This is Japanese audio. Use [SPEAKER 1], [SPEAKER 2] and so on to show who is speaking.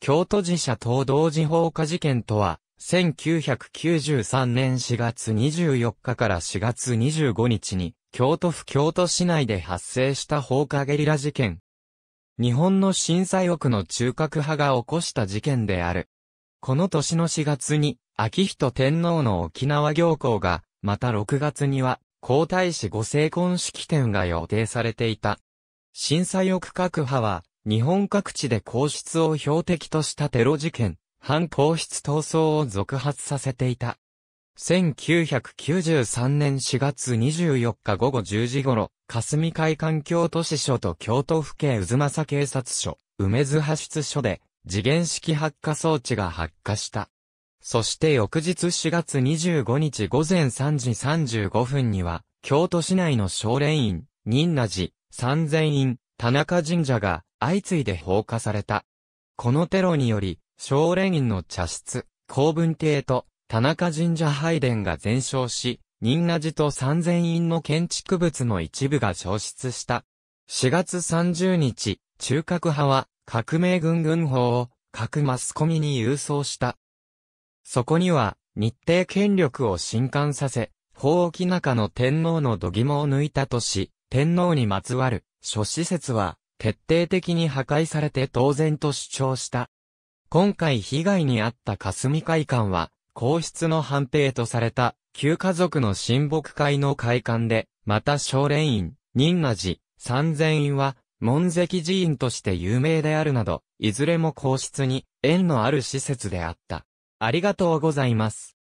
[SPEAKER 1] 京都寺社東道寺放火事件とは、1993年4月24日から4月25日に、京都府京都市内で発生した放火ゲリラ事件。日本の震災奥の中核派が起こした事件である。この年の4月に、秋人天皇の沖縄行幸が、また6月には、皇太子ご成婚式典が予定されていた。震災奥核派は、日本各地で皇室を標的としたテロ事件、反皇室闘争を続発させていた。1993年4月24日午後10時頃、霞海環境都市署と京都府警渦政警察署、梅津派出所で、次元式発火装置が発火した。そして翌日4月25日午前3時35分には、京都市内の少年院、仁和寺、三千院、田中神社が、相次いで放火された。このテロにより、少年院の茶室、公文邸と田中神社拝殿が全焼し、仁和寺と三千院の建築物の一部が消失した。4月30日、中核派は革命軍軍法を各マスコミに郵送した。そこには日程権力を侵犯させ、法沖中の天皇の度肝を抜いたとし、天皇にまつわる諸施設は徹底的に破壊されて当然と主張した。今回被害に遭った霞会館は、皇室の判定とされた、旧家族の親睦会の会館で、また少年院、仁和寺、三千院は、門跡寺院として有名であるなど、いずれも皇室に縁のある施設であった。ありがとうございます。